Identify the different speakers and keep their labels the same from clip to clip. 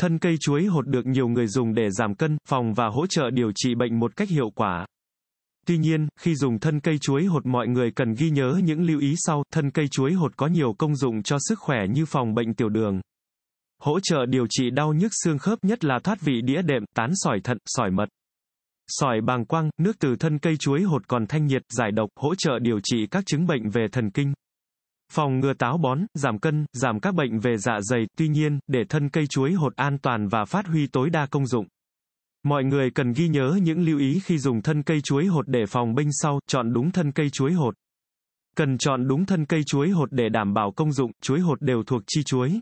Speaker 1: Thân cây chuối hột được nhiều người dùng để giảm cân, phòng và hỗ trợ điều trị bệnh một cách hiệu quả. Tuy nhiên, khi dùng thân cây chuối hột mọi người cần ghi nhớ những lưu ý sau, thân cây chuối hột có nhiều công dụng cho sức khỏe như phòng bệnh tiểu đường. Hỗ trợ điều trị đau nhức xương khớp nhất là thoát vị đĩa đệm, tán sỏi thận, sỏi mật. Sỏi bàng quang, nước từ thân cây chuối hột còn thanh nhiệt, giải độc, hỗ trợ điều trị các chứng bệnh về thần kinh. Phòng ngừa táo bón, giảm cân, giảm các bệnh về dạ dày, tuy nhiên, để thân cây chuối hột an toàn và phát huy tối đa công dụng. Mọi người cần ghi nhớ những lưu ý khi dùng thân cây chuối hột để phòng bệnh sau, chọn đúng thân cây chuối hột. Cần chọn đúng thân cây chuối hột để đảm bảo công dụng, chuối hột đều thuộc chi chuối.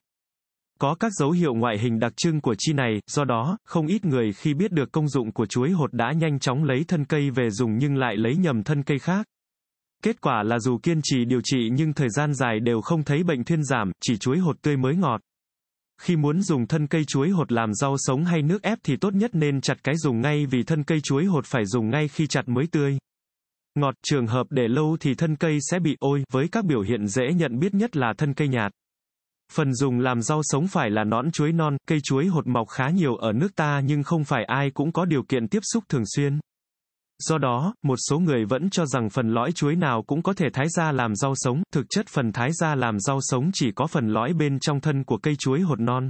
Speaker 1: Có các dấu hiệu ngoại hình đặc trưng của chi này, do đó, không ít người khi biết được công dụng của chuối hột đã nhanh chóng lấy thân cây về dùng nhưng lại lấy nhầm thân cây khác. Kết quả là dù kiên trì điều trị nhưng thời gian dài đều không thấy bệnh thuyên giảm, chỉ chuối hột tươi mới ngọt. Khi muốn dùng thân cây chuối hột làm rau sống hay nước ép thì tốt nhất nên chặt cái dùng ngay vì thân cây chuối hột phải dùng ngay khi chặt mới tươi. Ngọt trường hợp để lâu thì thân cây sẽ bị ôi với các biểu hiện dễ nhận biết nhất là thân cây nhạt. Phần dùng làm rau sống phải là nõn chuối non, cây chuối hột mọc khá nhiều ở nước ta nhưng không phải ai cũng có điều kiện tiếp xúc thường xuyên. Do đó, một số người vẫn cho rằng phần lõi chuối nào cũng có thể thái ra làm rau sống, thực chất phần thái ra làm rau sống chỉ có phần lõi bên trong thân của cây chuối hột non.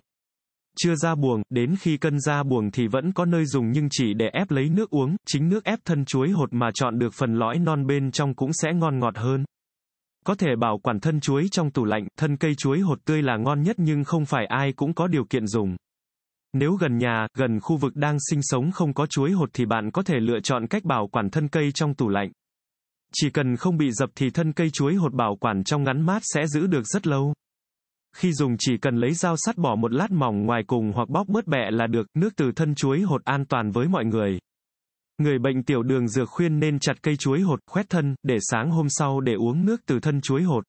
Speaker 1: Chưa ra buồng, đến khi cân ra buồng thì vẫn có nơi dùng nhưng chỉ để ép lấy nước uống, chính nước ép thân chuối hột mà chọn được phần lõi non bên trong cũng sẽ ngon ngọt hơn. Có thể bảo quản thân chuối trong tủ lạnh, thân cây chuối hột tươi là ngon nhất nhưng không phải ai cũng có điều kiện dùng. Nếu gần nhà, gần khu vực đang sinh sống không có chuối hột thì bạn có thể lựa chọn cách bảo quản thân cây trong tủ lạnh. Chỉ cần không bị dập thì thân cây chuối hột bảo quản trong ngắn mát sẽ giữ được rất lâu. Khi dùng chỉ cần lấy dao sắt bỏ một lát mỏng ngoài cùng hoặc bóc bớt bẹ là được, nước từ thân chuối hột an toàn với mọi người. Người bệnh tiểu đường dược khuyên nên chặt cây chuối hột, khoét thân, để sáng hôm sau để uống nước từ thân chuối hột.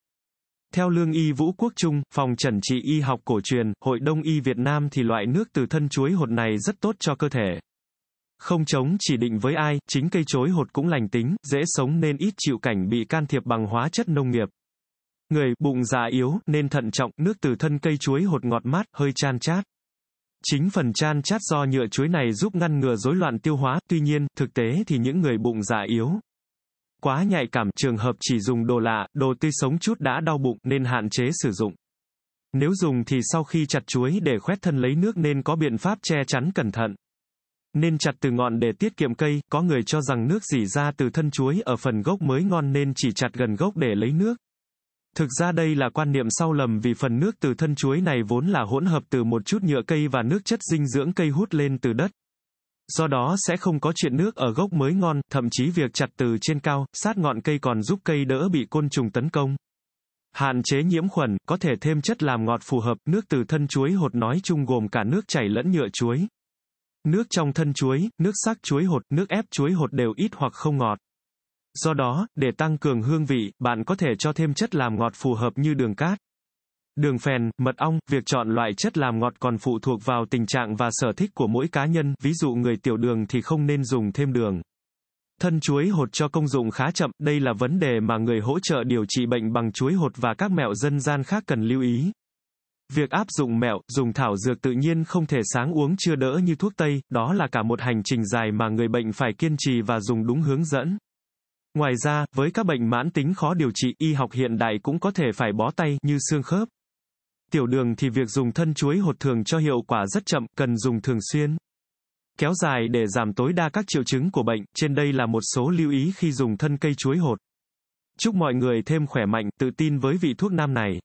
Speaker 1: Theo lương y Vũ Quốc Trung, phòng trần trị y học cổ truyền, Hội Đông y Việt Nam thì loại nước từ thân chuối hột này rất tốt cho cơ thể. Không chống chỉ định với ai, chính cây chuối hột cũng lành tính, dễ sống nên ít chịu cảnh bị can thiệp bằng hóa chất nông nghiệp. Người bụng già yếu nên thận trọng nước từ thân cây chuối hột ngọt mát, hơi chan chát. Chính phần chan chát do nhựa chuối này giúp ngăn ngừa rối loạn tiêu hóa, tuy nhiên, thực tế thì những người bụng già yếu, quá nhạy cảm trường hợp chỉ dùng đồ lạ, đồ tươi sống chút đã đau bụng nên hạn chế sử dụng. Nếu dùng thì sau khi chặt chuối để khoét thân lấy nước nên có biện pháp che chắn cẩn thận. Nên chặt từ ngọn để tiết kiệm cây, có người cho rằng nước dỉ ra từ thân chuối ở phần gốc mới ngon nên chỉ chặt gần gốc để lấy nước. Thực ra đây là quan niệm sau lầm vì phần nước từ thân chuối này vốn là hỗn hợp từ một chút nhựa cây và nước chất dinh dưỡng cây hút lên từ đất. Do đó sẽ không có chuyện nước ở gốc mới ngon, thậm chí việc chặt từ trên cao, sát ngọn cây còn giúp cây đỡ bị côn trùng tấn công. Hạn chế nhiễm khuẩn, có thể thêm chất làm ngọt phù hợp, nước từ thân chuối hột nói chung gồm cả nước chảy lẫn nhựa chuối. Nước trong thân chuối, nước sắc chuối hột, nước ép chuối hột đều ít hoặc không ngọt. Do đó, để tăng cường hương vị, bạn có thể cho thêm chất làm ngọt phù hợp như đường cát đường phèn, mật ong, việc chọn loại chất làm ngọt còn phụ thuộc vào tình trạng và sở thích của mỗi cá nhân, ví dụ người tiểu đường thì không nên dùng thêm đường. Thân chuối hột cho công dụng khá chậm, đây là vấn đề mà người hỗ trợ điều trị bệnh bằng chuối hột và các mẹo dân gian khác cần lưu ý. Việc áp dụng mẹo, dùng thảo dược tự nhiên không thể sáng uống chưa đỡ như thuốc Tây, đó là cả một hành trình dài mà người bệnh phải kiên trì và dùng đúng hướng dẫn. Ngoài ra, với các bệnh mãn tính khó điều trị, y học hiện đại cũng có thể phải bó tay như xương khớp. Tiểu đường thì việc dùng thân chuối hột thường cho hiệu quả rất chậm, cần dùng thường xuyên. Kéo dài để giảm tối đa các triệu chứng của bệnh, trên đây là một số lưu ý khi dùng thân cây chuối hột. Chúc mọi người thêm khỏe mạnh, tự tin với vị thuốc nam này.